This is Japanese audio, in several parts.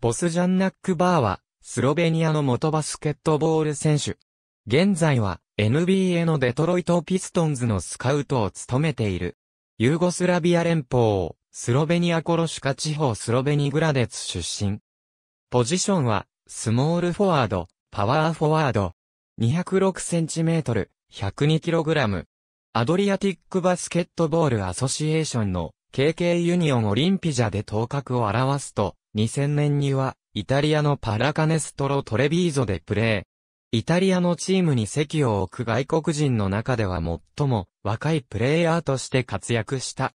ボスジャンナック・バーは、スロベニアの元バスケットボール選手。現在は、NBA のデトロイト・ピストンズのスカウトを務めている。ユーゴスラビア連邦、スロベニアコロシカ地方スロベニグラデツ出身。ポジションは、スモールフォワード、パワーフォワード。2 0 6トル、1 0 2ラム。アドリアティックバスケットボールアソシエーションの KK ユニオンオリンピジャで頭角を表すと、2000年には、イタリアのパラカネストロ・トレビーゾでプレー。イタリアのチームに席を置く外国人の中では最も若いプレイヤーとして活躍した。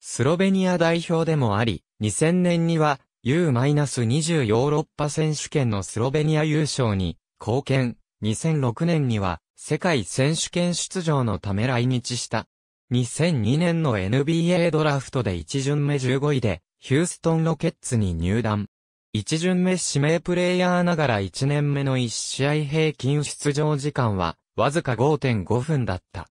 スロベニア代表でもあり、2000年には U-20 ヨーロッパ選手権のスロベニア優勝に貢献。2006年には世界選手権出場のため来日した。2002年の NBA ドラフトで一巡目15位でヒューストンロケッツに入団。一巡目指名プレイヤーながら1年目の1試合平均出場時間はわずか5.5分だった。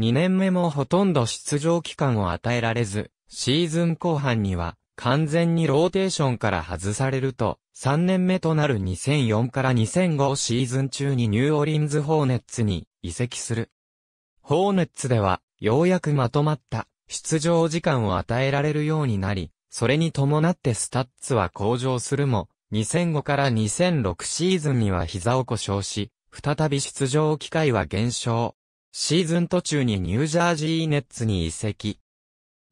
2年目もほとんど出場期間を与えられず、シーズン後半には完全にローテーションから外されると、3年目となる2004から2005シーズン中にニューオリンズホーネッツに移籍する。ホーネッツでは、ようやくまとまった出場時間を与えられるようになり、それに伴ってスタッツは向上するも、2005から2006シーズンには膝を故障し、再び出場機会は減少。シーズン途中にニュージャージーネッツに移籍。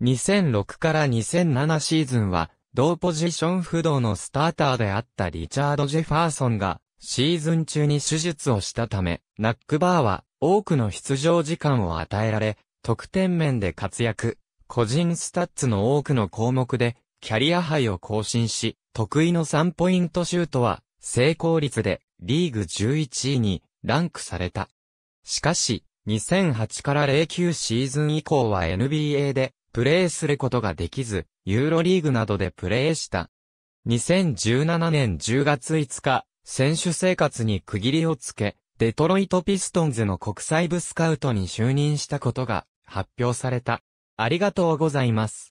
2006から2007シーズンは、同ポジション不動のスターターであったリチャード・ジェファーソンが、シーズン中に手術をしたため、ナックバーは多くの出場時間を与えられ、得点面で活躍。個人スタッツの多くの項目で、キャリア杯を更新し、得意の3ポイントシュートは、成功率で、リーグ11位に、ランクされた。しかし、2008から09シーズン以降は NBA で、プレーすることができず、ユーロリーグなどでプレーした。2017年10月5日、選手生活に区切りをつけ、デトロイトピストンズの国際部スカウトに就任したことが発表された。ありがとうございます。